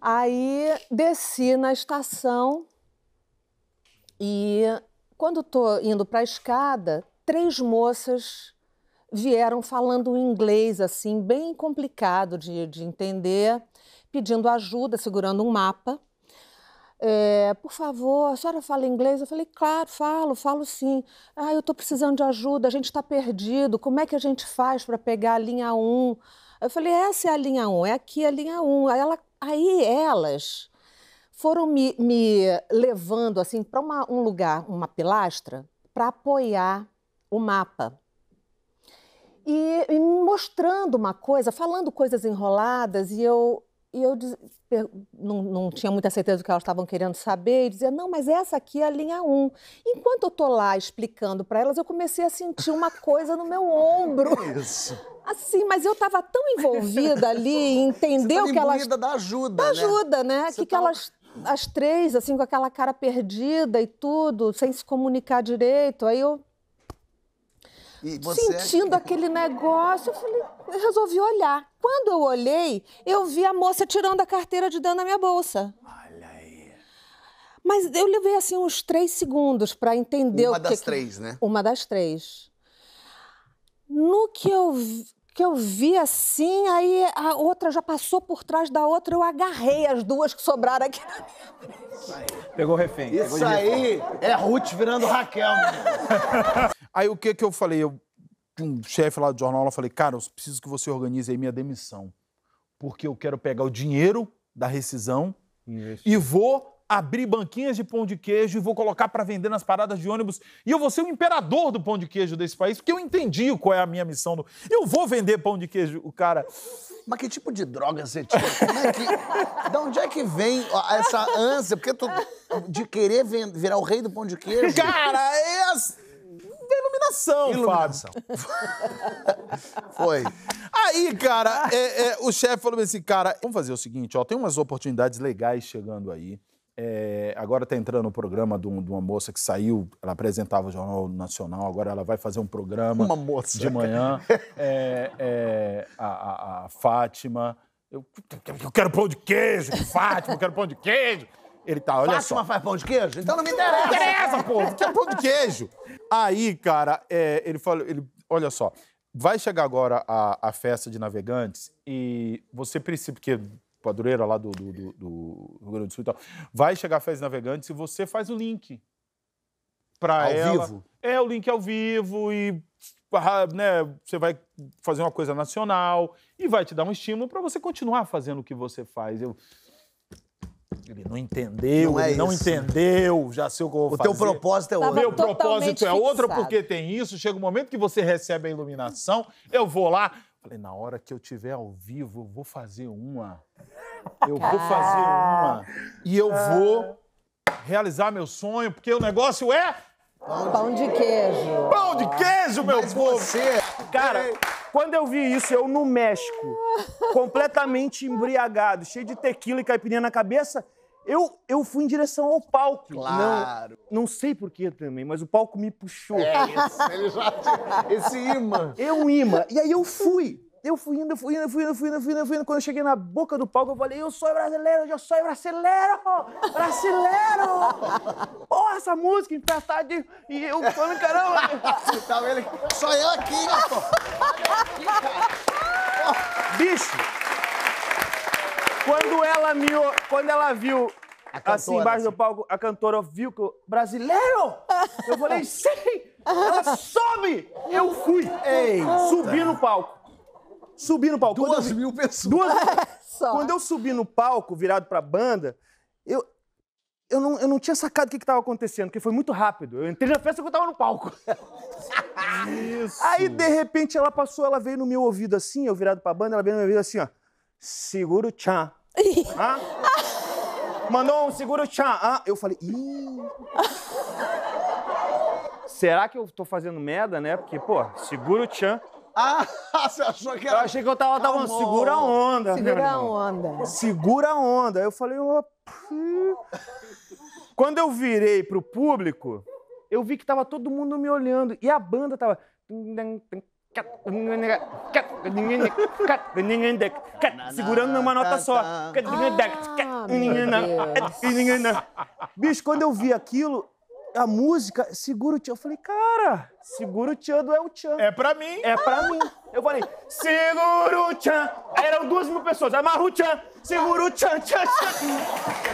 Aí desci na estação e quando estou indo para a escada, três moças vieram falando inglês assim bem complicado de, de entender, pedindo ajuda, segurando um mapa. É, por favor, a senhora fala inglês? Eu falei, claro, falo, falo sim. Ah, eu estou precisando de ajuda, a gente está perdido, como é que a gente faz para pegar a linha 1? Eu falei, essa é a linha 1, é aqui a linha 1. Aí ela Aí elas foram me, me levando assim para um lugar, uma pilastra, para apoiar o mapa. E, e mostrando uma coisa, falando coisas enroladas, e eu e eu diz, não, não, tinha muita certeza do que elas estavam querendo saber, e dizia, não, mas essa aqui é a linha 1. Enquanto eu tô lá explicando para elas, eu comecei a sentir uma coisa no meu ombro. Isso. Assim, mas eu estava tão envolvida ali entendeu entender que elas. da ajuda. Da né? ajuda, né? O que, tá... que elas as três, assim, com aquela cara perdida e tudo, sem se comunicar direito. Aí eu você... É sentindo aquele negócio, eu falei, eu resolvi olhar. Quando eu olhei, eu vi a moça tirando a carteira de dentro da minha bolsa. Olha aí. Mas eu levei assim uns três segundos para entender Uma o que. Uma das três, né? Uma das três. No que eu que eu vi assim, aí a outra já passou por trás da outra, eu agarrei as duas que sobraram aqui na minha Pegou refém. Isso pegou aí é Ruth virando Raquel. Aí o que que eu falei? Eu, um chefe lá do jornal, eu falei, cara, eu preciso que você organize aí minha demissão. Porque eu quero pegar o dinheiro da rescisão e vou abrir banquinhas de pão de queijo e vou colocar para vender nas paradas de ônibus. E eu vou ser o imperador do pão de queijo desse país, porque eu entendi qual é a minha missão. Eu vou vender pão de queijo, o cara. Mas que tipo de droga você tira? Como é que... da onde é que vem essa ânsia? Porque tu... de querer virar o rei do pão de queijo? Cara, iluminação, iluminação. Fábio. Foi. Aí, cara, é, é, o chefe falou assim, cara, vamos fazer o seguinte, ó, tem umas oportunidades legais chegando aí. É, agora está entrando o um programa de, um, de, uma moça que saiu, ela apresentava o Jornal Nacional, agora ela vai fazer um programa uma moça. de manhã. É, é, a, a, a, Fátima. Eu, eu quero pão de queijo, Fátima, eu quero pão de queijo. Ele tá, olha Fátima só. faz pão de queijo? Então não me interessa. Não interessa, pô. Que é pão de queijo. Aí, cara, é, ele falou, ele, olha só, vai chegar agora a, a festa de navegantes e você precisa, porque padroeira lá do, do, do, do Rio Grande do Sul e tal, vai chegar a festa de navegantes e você faz o link para ao ela. vivo? É, o link ao vivo e ah, né, você vai fazer uma coisa nacional e vai te dar um estímulo para você continuar fazendo o que você faz. Eu ele não entendeu, não é não entendeu, já sei o que eu vou o fazer. O teu propósito é outro. Meu propósito é outro fixado. porque tem isso. Chega o um momento que você recebe a iluminação, eu vou lá. Falei, na hora que eu tiver ao vivo, eu vou fazer uma. Eu vou fazer uma. E eu vou realizar meu sonho, porque o negócio é... Pão de queijo. Pão de queijo, meu Mas povo! Você... Cara, quando eu vi isso, eu no México, completamente embriagado, cheio de tequila e caipirinha na cabeça, eu, eu fui em direção ao palco. Claro. Não, não sei porquê também, mas o palco me puxou. É, esse, ele já tinha, esse imã. É um imã. E aí eu fui. Eu fui indo, fui indo, fui indo, fui indo, fui indo, fui indo. Quando eu cheguei na boca do palco, eu falei, eu sou brasileiro, eu sou brasileiro! Brasileiro! Porra, essa música emprestada e eu falando, caramba! Tava ele, só eu aqui, rapaz! Bicho! Quando ela me. Quando ela viu. Cantora, assim, embaixo assim. do palco, a cantora viu que eu. Brasileiro! Eu falei, sim Ela sobe! Eu fui! Ei, subi no palco. Subi no palco. Duas vi... mil pessoas. Duas... É, quando eu subi no palco, virado pra banda, eu, eu não, eu não tinha sacado o que estava acontecendo, porque foi muito rápido. Eu entrei na festa e eu tava no palco. Isso. Aí, de repente, ela passou, ela veio no meu ouvido assim, eu virado pra banda, ela veio no meu ouvido assim, ó. Seguro tchan. Hã? Mandou um seguro tchan. Hã? Eu falei, ih. Será que eu tô fazendo merda, né? Porque, pô, seguro tchan. Ah, você achou que era. Eu achei que eu tava, tava segura a onda. Segura a onda. Segura a onda. Aí eu falei, ó. Quando eu virei pro público, eu vi que tava todo mundo me olhando. E a banda tava segurando numa nota só. Bicho, quando eu vi aquilo, a música, segura o tchan. Eu falei, cara, segura o tchan do El Tchan. É pra mim. É pra mim. Eu falei, segura o tchan. Aí eram duas mil pessoas. Amarra o tchan, segura o tchan, tchan, tchan.